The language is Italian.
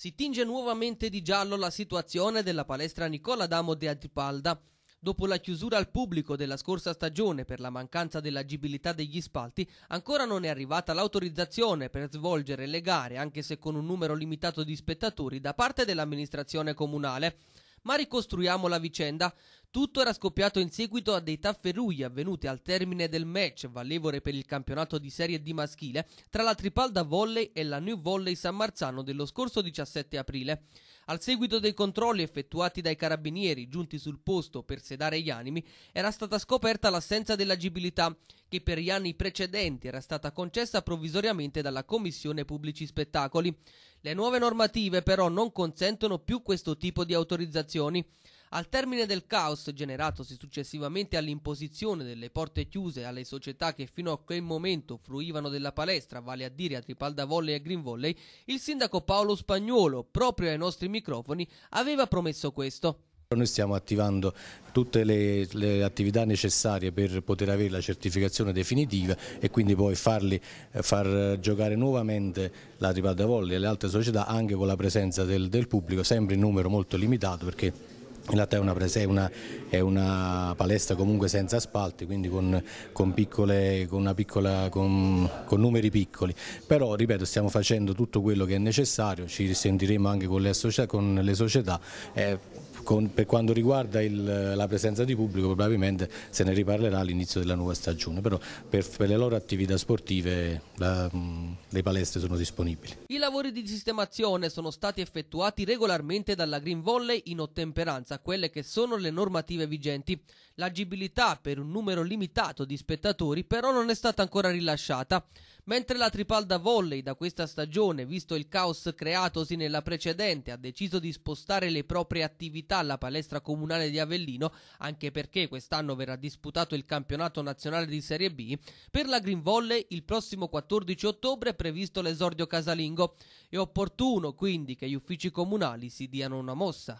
Si tinge nuovamente di giallo la situazione della palestra Nicola Damo de Antipalda. Dopo la chiusura al pubblico della scorsa stagione per la mancanza dell'agibilità degli spalti, ancora non è arrivata l'autorizzazione per svolgere le gare, anche se con un numero limitato di spettatori, da parte dell'amministrazione comunale. Ma ricostruiamo la vicenda. Tutto era scoppiato in seguito a dei tafferugli avvenuti al termine del match valevole per il campionato di Serie D maschile tra la Tripalda Volley e la New Volley San Marzano dello scorso 17 aprile. Al seguito dei controlli effettuati dai carabinieri giunti sul posto per sedare gli animi, era stata scoperta l'assenza dell'agibilità che per gli anni precedenti era stata concessa provvisoriamente dalla Commissione Pubblici Spettacoli. Le nuove normative però non consentono più questo tipo di autorizzazioni. Al termine del caos generatosi successivamente all'imposizione delle porte chiuse alle società che fino a quel momento fruivano della palestra, vale a dire a Tripalda Volley e a Green Volley, il sindaco Paolo Spagnuolo, proprio ai nostri microfoni, aveva promesso questo. Noi stiamo attivando tutte le, le, attività necessarie per poter avere la certificazione definitiva e quindi poi farli, eh, far giocare nuovamente la Tripalda Volley e le altre società anche con la presenza del, del pubblico, sempre in numero molto limitato perché in realtà è una, è, una, è una, palestra comunque senza asfalti, quindi con, con, piccole, con, piccola, con, numeri piccoli, però ripeto stiamo facendo tutto quello che è necessario, ci risentiremo anche con le, società, le società eh, con, per quanto riguarda il, la presenza di pubblico probabilmente se ne riparlerà all'inizio della nuova stagione, però per, per le loro attività sportive la, le palestre sono disponibili. I lavori di sistemazione sono stati effettuati regolarmente dalla Green Volley in ottemperanza a quelle che sono le normative vigenti. L'agibilità per un numero limitato di spettatori però non è stata ancora rilasciata. Mentre la Tripalda Volley da questa stagione, visto il caos creatosi nella precedente, ha deciso di spostare le proprie attività alla palestra comunale di Avellino, anche perché quest'anno verrà disputato il campionato nazionale di Serie B, per la Green Volley il prossimo 14 ottobre è previsto l'esordio casalingo. È opportuno quindi che gli uffici comunali si diano una mossa.